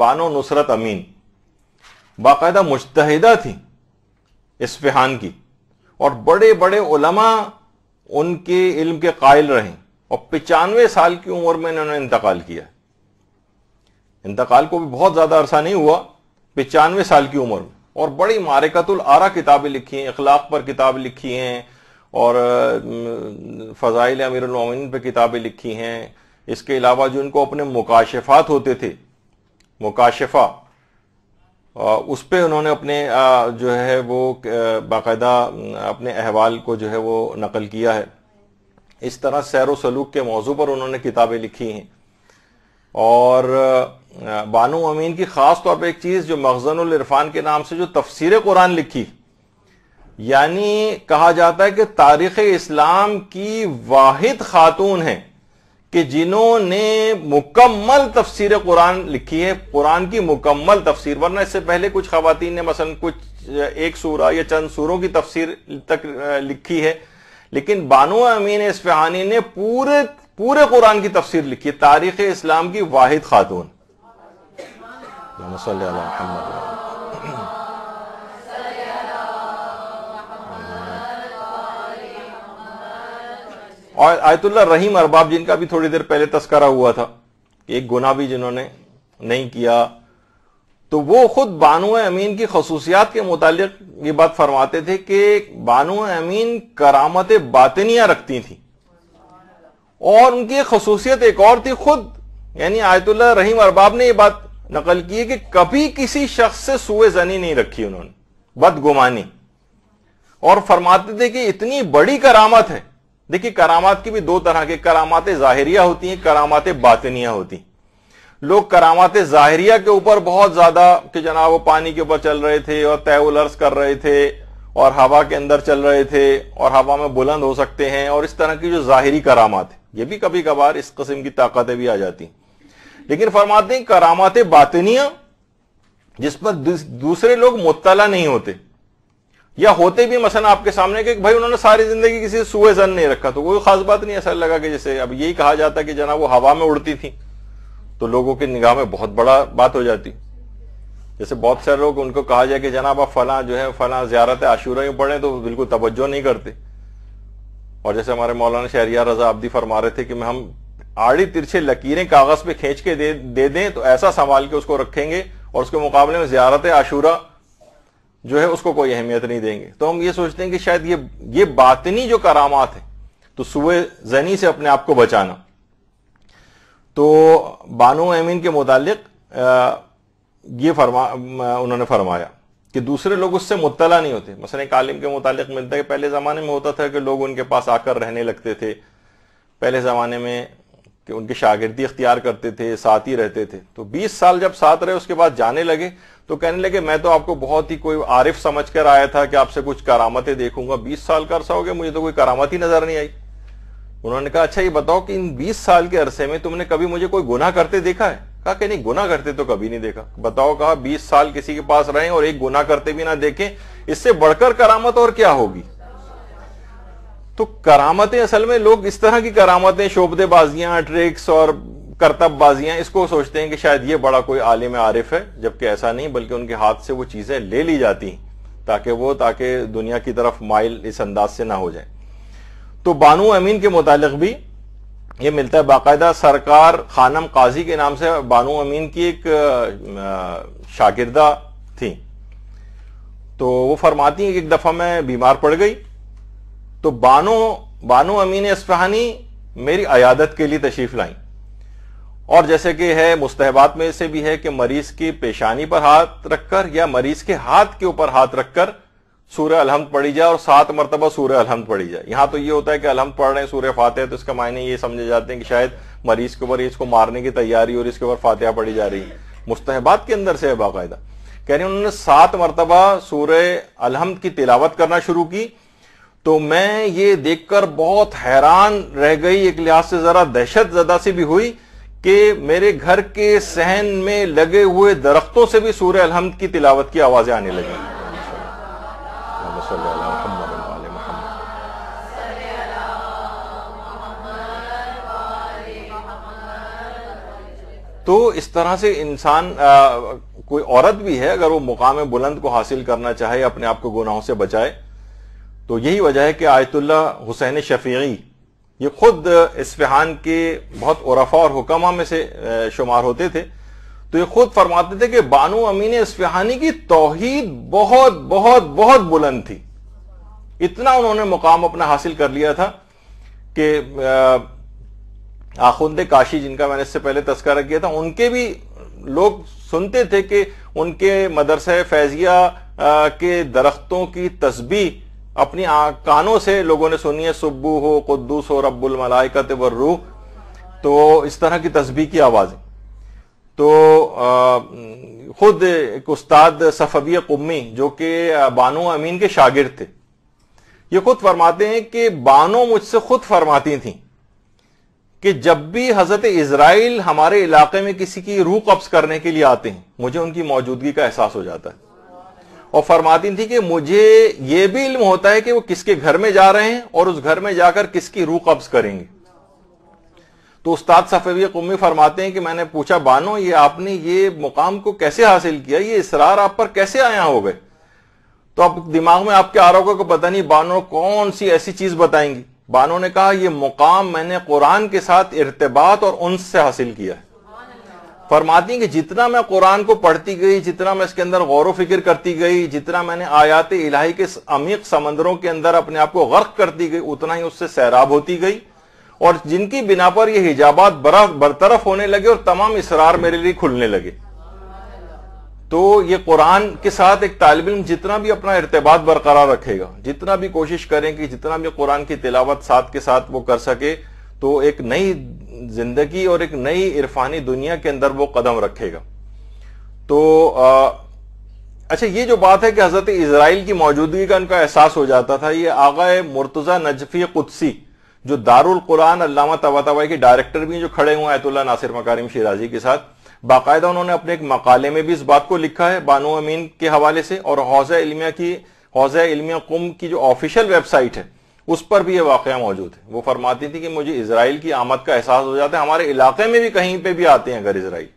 बानो नुसरत अमीन बाकायदा मुश्तहिदा थी इसफहान की और बड़े बड़े उलमा उनके इल्म के कायल रहे और पिचानवे साल की उम्र में इन्होंने इंतकाल किया इंतकाल को भी बहुत ज़्यादा अरसा नहीं हुआ पिचानवे साल की उम्र में और बड़ी मारकतुल आरा किताबें लिखी हैं इखलाक पर किताब लिखी हैं और फ़ज़ाइल अमीरमिन पर किताबें लिखी हैं इसके अलावा जो इनको अपने मुकाशफात होते थे मुकाशफा उस पर उन्होंने अपने जो है वो बाकायदा अपने अहवाल को जो है वो नकल किया है इस तरह सैर सलूक के मौजू पर उन्होंने किताबें लिखी हैं और बानो अमीन की ख़ास तौर पर एक चीज़ जो मखजन इरफान के नाम से जो तफसीर कुरान लिखी यानी कहा जाता है कि तारीख़ इस्लाम की वाहिद खातून है कि जिन्होंने मुकम्मल तफसीर कुरान लिखी है कुरान की मुकम्मल तफसीर वरना इससे पहले कुछ खातन ने मसलन कुछ एक सूरा या चंद सूरों की तफसीर तक लिखी है लेकिन बानो अमीन इसफहानी ने पूरे पूरे कुरान की तफसीर लिखी है तारीख इस्लाम की वाहिद खातून और आयतुल्ला रहीम अरबाब जिनका भी थोड़ी देर पहले तस्करा हुआ था कि एक गुना भी जिन्होंने नहीं किया तो वो खुद बानो अमीन की खसूसियात के मुतालिक ये बात फरमाते थे कि बानो अमीन करामत बातनियां रखती थी और उनकी खसूसियत एक और थी खुद यानी आयतुल्ला रहीम अरबाब ने यह बात नकल की है कि कभी किसी शख्स से सुए जनी नहीं रखी उन्होंने बदगुमानी और फरमाते थे कि इतनी बड़ी करामत है देखिए करामात की भी दो तरह के करामाते जाहिरिया होती हैं करामाते बातनिया होती लोग करामात जाहिरिया के ऊपर बहुत ज्यादा कि जनाब वो पानी के ऊपर चल रहे थे और उलर्स कर रहे थे और हवा के अंदर चल रहे थे और हवा में बुलंद हो सकते हैं और इस तरह की जो जाहिरी करामात है ये भी कभी कभार इस कस्म की ताकतें भी आ जाती लेकिन फरमाते हैं करामाते बातनिया जिस पर दूसरे लोग मुतला नहीं होते या होते भी मसन आपके सामने कि भाई उन्होंने सारी जिंदगी किसी सुए जन नहीं रखा तो कोई खास बात नहीं ऐसा लगा कि जैसे अब यही कहा जाता कि जना वो हवा में उड़ती थी तो लोगों की निगाह में बहुत बड़ा बात हो जाती जैसे बहुत सारे लोग उनको कहा जाए कि जनाब आप फला जो है फला ज्यारत आशूरा ही पढ़े तो बिल्कुल तवज्जो नहीं करते और जैसे हमारे मौलाना शहरिया रजा आबदी फरमा रहे थे कि हम आड़ी तिरछे लकीरें कागज पे खींच के दे, दे दें तो ऐसा संभाल के उसको रखेंगे और उसके मुकाबले में ज्यारत आशूरा जो है उसको कोई अहमियत नहीं देंगे तो हम ये सोचते हैं कि शायद ये ये बातनी जो करामात है तो सुबह जनी से अपने आप को बचाना तो बानो अमीन के मुतालिक ये फरमा उन्होंने फरमाया कि दूसरे लोग उससे मुतला नहीं होते मसल एक आलिम के मुतालिक मिलता है कि पहले ज़माने में होता था कि लोग उनके पास आकर रहने लगते थे पहले ज़माने में कि उनकी शागिर्दी अख्तियार करते थे साथ ही रहते थे तो 20 साल जब साथ रहे उसके बाद जाने लगे तो कहने लगे मैं तो आपको बहुत ही कोई आरिफ समझ कर आया था कि आपसे कुछ करामतें देखूंगा 20 साल का अरसा हो गया मुझे तो कोई करामत ही नजर नहीं आई उन्होंने कहा अच्छा ये बताओ कि इन 20 साल के अरसे में तुमने कभी मुझे कोई गुना करते देखा है कहा कि नहीं गुना करते तो कभी नहीं देखा बताओ कहा बीस साल किसी के पास रहे और एक गुना करते भी ना देखें इससे बढ़कर करामत और क्या होगी तो करामतें असल में लोग इस तरह की करामतें शोबदेबाजियां ट्रिक्स और करतबबाजियां इसको सोचते हैं कि शायद ये बड़ा कोई आलिम आरिफ है जबकि ऐसा नहीं बल्कि उनके हाथ से वो चीजें ले ली जाती ताकि वो ताकि दुनिया की तरफ माइल इस अंदाज से ना हो जाए तो बानू अमीन के मुतालिक भी ये मिलता है बाकायदा सरकार खानम काजी के नाम से बानू अमीन की एक शागिर्दा थी तो वो फरमाती हैं कि एक दफा मैं बीमार पड़ गई तो बानो बानो अमीन इसफहानी मेरी अयादत के लिए तशरीफ लाई और जैसे कि है मुस्तहबात में से भी है कि मरीज की पेशानी पर हाथ रखकर या मरीज के हाथ के ऊपर हाथ रखकर सूर्य अलहमद पढ़ी जाए और सात मरतबा सूर्य अलहमद पढ़ी जाए यहां तो ये होता है कि अलहमद पढ़ रहे हैं सूर्य फातह तो इसका मायने ये समझे जाते हैं कि शायद मरीज के ऊपर इसको मारने की तैयारी और इसके ऊपर फातह पढ़ी जा रही है मुस्तहबात के अंदर से है बाकायदा कह रही उन्होंने सात मरतबा सूर्य अलहमद की तिलावत करना शुरू की तो मैं ये देखकर बहुत हैरान रह गई एक लिहाज से जरा दहशत जदा सी भी हुई कि मेरे घर के सहन में लगे हुए दरख्तों से भी सूर्य अलहमद की तिलावत की आवाजें आने लगी तो इस तरह से इंसान कोई औरत भी है अगर वो मुकाम बुलंद को हासिल करना चाहे अपने आप को गुनाहों से बचाए तो यही वजह है कि आयतुल्ला हुसैन शफी ये खुद इसफहान के बहुत उरफा और हुक्मा में से शुमार होते थे तो ये खुद फरमाते थे कि बानो अमीन इसफहानी की तोहहीद बहुत बहुत बहुत बुलंद थी इतना उन्होंने मुकाम अपना हासिल कर लिया था कि आखुंद काशी जिनका मैंने इससे पहले तस्करा किया था उनके भी लोग सुनते थे कि उनके मदरसे फैजिया के दरख्तों की तस्बी अपनी कानों से लोगों ने सुनी है सुबू हो कुदूस हो रबुल मलाइकत रूह तो इस तरह की तस्बी की आवाजें तो खुद एक उस्ताद सफबी कुम्मी जो कि बानो अमीन के शागिर थे ये खुद फरमाते हैं कि बानो मुझसे खुद फरमाती थी कि जब भी हजरत इसराइल हमारे इलाके में किसी की रूह कब्ज करने के लिए आते हैं मुझे उनकी मौजूदगी का एहसास हो जाता है और फरमाती थी कि मुझे यह भी इल्म होता है कि वो किसके घर में जा रहे हैं और उस घर में जाकर किसकी रूह कब्ज करेंगे तो उस्ताद सफेवी कुम्मी फरमाते हैं कि मैंने पूछा बानो ये आपने ये मुकाम को कैसे हासिल किया ये इसरार आप पर कैसे आया हो गए तो अब दिमाग में आपके आ रहा होगा कि पता नहीं बानो कौन सी ऐसी चीज बताएंगी बानो ने कहा यह मुकाम मैंने कुरान के साथ इरतबात और उनसे हासिल किया है फरमाती हैं कि जितना मैं कुरान को पढ़ती गई जितना मैं इसके अंदर गौर फिक्र करती गई जितना मैंने आयात इलाही के अमीक समंदरों के अंदर अपने आप को गर्क करती गई उतना ही उससे सैराब होती गई और जिनकी बिना पर यह हिजाबात बरतरफ होने लगे और तमाम इसरार मेरे लिए खुलने लगे तो ये कुरान के साथ एक तालब इम जितना भी अपना इरतबात बरकरार रखेगा जितना भी कोशिश करें कि जितना भी कुरान की तिलावत साथ के साथ वो कर सके तो एक नई जिंदगी और एक नई इरफानी दुनिया के अंदर वो कदम रखेगा तो आ, अच्छा ये जो बात है कि हजरत इसराइल की मौजूदगी का उनका एहसास हो जाता था ये आगा मुर्तजा नजफी कुदसी जो दारुल कुरान अल्लामा तबातबाई के डायरेक्टर भी जो खड़े हुए आयतुल्ला नासिर मकारिम शिराजी के साथ बाकायदा उन्होंने अपने एक मकाले में भी इस बात को लिखा है बानो अमीन के हवाले से और हौजा इलमिया की हौजा इलमिया कुम की जो ऑफिशियल वेबसाइट है उस पर भी ये वाक़ मौजूद है वो फरमाती थी कि मुझे इसराइल की आमद का एहसास हो जाता है हमारे इलाके में भी कहीं पर भी आते हैं अगर इसराइल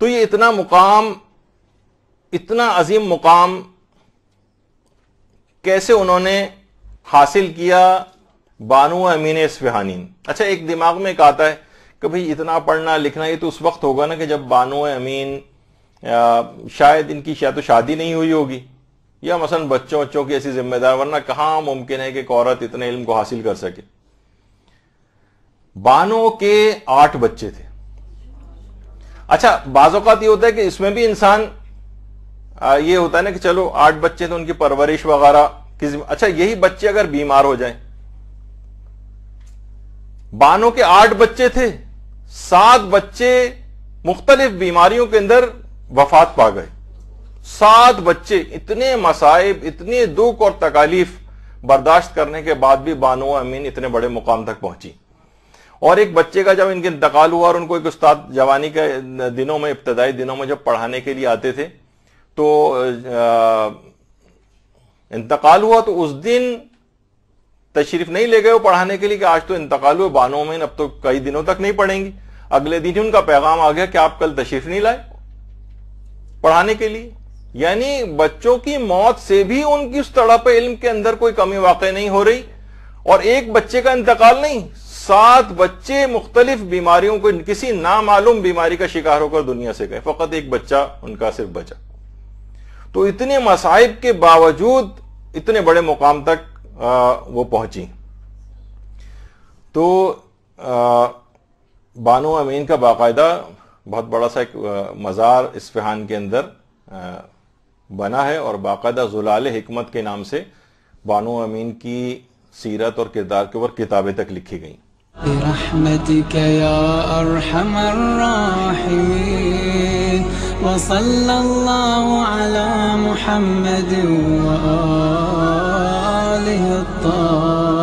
तो ये इतना मुकाम इतना अजीम मुकाम कैसे उन्होंने हासिल किया बानो अमीन इस्फहानी अच्छा एक दिमाग में एक आता है कि भाई इतना पढ़ना लिखना ये तो उस वक्त होगा ना कि जब बानो अमीन शायद इनकी शायद तो शादी नहीं हुई होगी या मसन बच्चों बच्चों की ऐसी जिम्मेदार वरना कहां मुमकिन है कि एक औरत इतने इल्म को हासिल कर सके बानो के आठ बच्चे थे अच्छा बाजात ये होता है कि इसमें भी इंसान ये होता है ना कि चलो आठ बच्चे तो उनकी परवरिश वगैरह किसी अच्छा यही बच्चे अगर बीमार हो जाए बानो के आठ बच्चे थे सात बच्चे मुख्तलिफ बीमारियों के अंदर वफात पा गए सात बच्चे इतने मसाइब इतने दुख और तकालीफ बर्दाश्त करने के बाद भी बानो अमीन इतने बड़े मुकाम तक पहुंची और एक बच्चे का जब इनके इंतकाल हुआ और उनको एक उस्ताद जवानी के दिनों में इब्तदाई दिनों में जब पढ़ाने के लिए आते थे तो इंतकाल हुआ तो उस दिन तशरीफ नहीं ले गए वो पढ़ाने के लिए कि आज तो इंतकाल हुए बानो अमीन अब तो कई दिनों तक नहीं पढ़ेंगी अगले दिन ही उनका पैगाम आ गया कि आप कल तशरीफ नहीं लाए पढ़ाने के लिए यानी बच्चों की मौत से भी उनकी उस तड़प इल्म के अंदर कोई कमी वाक़ नहीं हो रही और एक बच्चे का इंतकाल नहीं सात बच्चे मुख्तलिफ बीमारियों को किसी नामालूम बीमारी का शिकार होकर दुनिया से गए फकत एक बच्चा उनका सिर्फ बचा तो इतने मसाइब के बावजूद इतने बड़े मुकाम तक आ, वो पहुंची तो आ, बानो अमीन का बाकायदा बहुत बड़ा सा एक मज़ार इस्फहान के अंदर बना है और बाकायदा जुलाल हमत के नाम से बानो अमीन की सीरत और किरदार के ऊपर किताबें तक लिखी गई محمد وآله